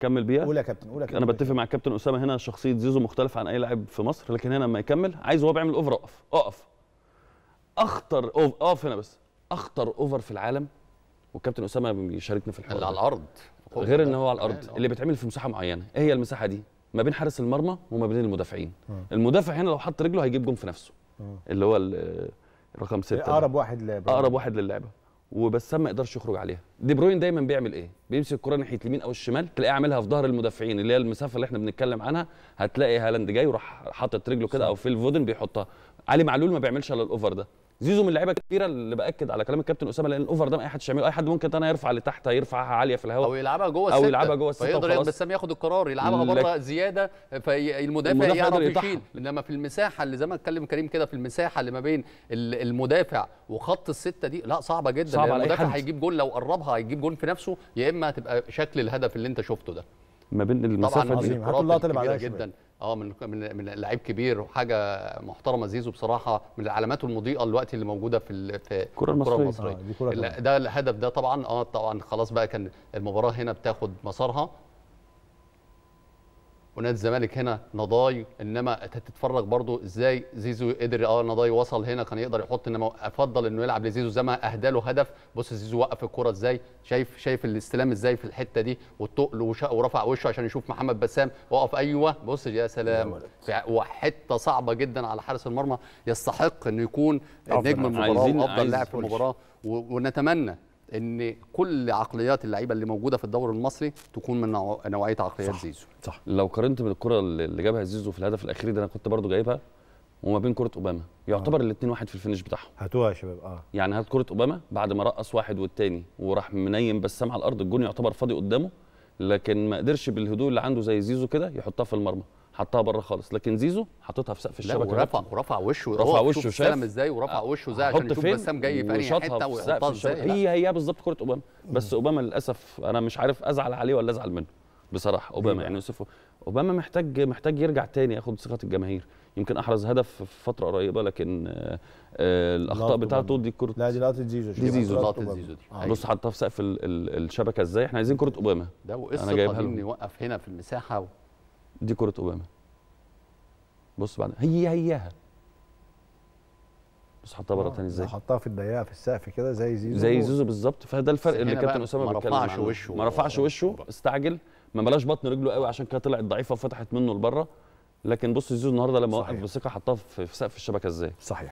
كمل بيها قول يا كابتن قول يا كابتن انا بتفق مع الكابتن اسامه هنا شخصيه زيزو مختلفه عن اي لاعب في مصر لكن هنا لما يكمل عايز وهو بيعمل اوفر اقف اقف اخطر أوف. اقف هنا بس اخطر اوفر في العالم والكابتن اسامه بيشاركني في الحلقه اللي على الارض غير ان هو على الارض اللي بيتعمل في مساحه معينه ايه هي المساحه دي ما بين حارس المرمى وما بين المدافعين المدافع هنا لو حط رجله هيجيب جون في نفسه اللي هو رقم ستة اقرب واحد لعبه اقرب واحد للعبه وبس ما يقدرش يخرج عليها دي بروين دايما بيعمل ايه بيمسك الكره ناحيه اليمين او الشمال تلاقيه عاملها في ظهر المدافعين اللي هي المسافه اللي احنا بنتكلم عنها هتلاقي هالاند جاي وراح حاطط رجله كده او في الفودن بيحطها علي معلول ما بيعملش على الاوفر ده زيزو من اللعيبه الكبيره اللي باكد على كلام الكابتن اسامه لان الاوفر ده ما اي حدش يعمله اي حد ممكن انا يرفع لتحت يرفعها عاليه في الهواء او يلعبها جوه السته او يلعبها جوه السته فيقدر بسام ياخد القرار يلعبها بره زياده فالمدافع يعرف يشيل انما في المساحه اللي زي ما اتكلم كريم كده في المساحه اللي ما بين المدافع وخط السته دي لا صعبه جدا صعب المدافع هيجيب جول لو قربها هيجيب جول في نفسه يا اما هتبقى شكل الهدف اللي انت شفته ده ما بين المسافه طبعا عظيم هاتوا اللقطه اللي بعدها جدا اه من من من لعيب كبير وحاجه محترمه زيزو بصراحه من العلامات المضيئه الوقت اللي موجوده في في الكره المصريه, المصرية. آه دي كرة ده الهدف ده طبعا اه طبعا خلاص بقى كان المباراه هنا بتاخد مسارها ونادي الزمالك هنا نضاي انما تتفرج برضو ازاي زيزو قدر اه نضاي وصل هنا كان يقدر يحط انما افضل انه يلعب لزيزو زي ما اهدى له هدف بص زيزو وقف الكره ازاي شايف شايف الاستلام ازاي في الحته دي والتقل ورفع وشه عشان يشوف محمد بسام وقف ايوه بص يا سلام وحته صعبه جدا على حارس المرمى يستحق انه يكون نجم المباراه وافضل لاعب في المباراه ونتمنى ان كل عقليات اللعيبه اللي موجوده في الدوري المصري تكون من نوعيه عقليات صح زيزو صح لو قارنت بين الكره اللي جابها زيزو في الهدف الاخير ده انا كنت برضو جايبها وما بين كره اوباما يعتبر آه. الاثنين واحد في الفينش بتاعهم هاتوها يا شباب اه يعني هات كره اوباما بعد ما رقص واحد والتاني وراح منيم بسام على الارض الجون يعتبر فاضي قدامه لكن ما قدرش بالهدوء اللي عنده زي زيزو كده يحطها في المرمى حطها بره خالص لكن زيزو حطتها في سقف الشبكه ورفع ورفع وشه رفع وشه شاف ازاي ورفع آه. وشه ازاي آه. عشان يشوف بسام جاي في انهي حته وحطها ازاي هي هي بالظبط كره اوباما بس اوباما للاسف انا مش عارف ازعل عليه ولا ازعل منه بصراحه اوباما يعني يوسف اوباما محتاج محتاج يرجع تاني ياخد ثقه الجماهير يمكن احرز هدف في فتره قريبه لكن آه، الاخطاء بتاعته دي كره لا دي لقطه زيزو دي زيزو لقطه زيزو دي بص حطها في سقف الشبكه ازاي احنا عايزين كره اوباما ده وقصه انا جايبها نوقف هنا في المساحه دي كره اوباما بص بعد هي هياها بس حطها بره آه، تاني ازاي؟ حطها في الضيقه في السقف كده زي زيزو زي زيزو بالظبط فده الفرق اللي كابتن اسامه بيتكلم ما رفعش وشه ما رفعش وشه استعجل ما بلاش بطن رجله قوي عشان كده طلعت ضعيفه وفتحت منه لبره لكن بص زيزو النهارده لما وقف بثقه حطها في سقف الشبكه ازاي؟ صحيح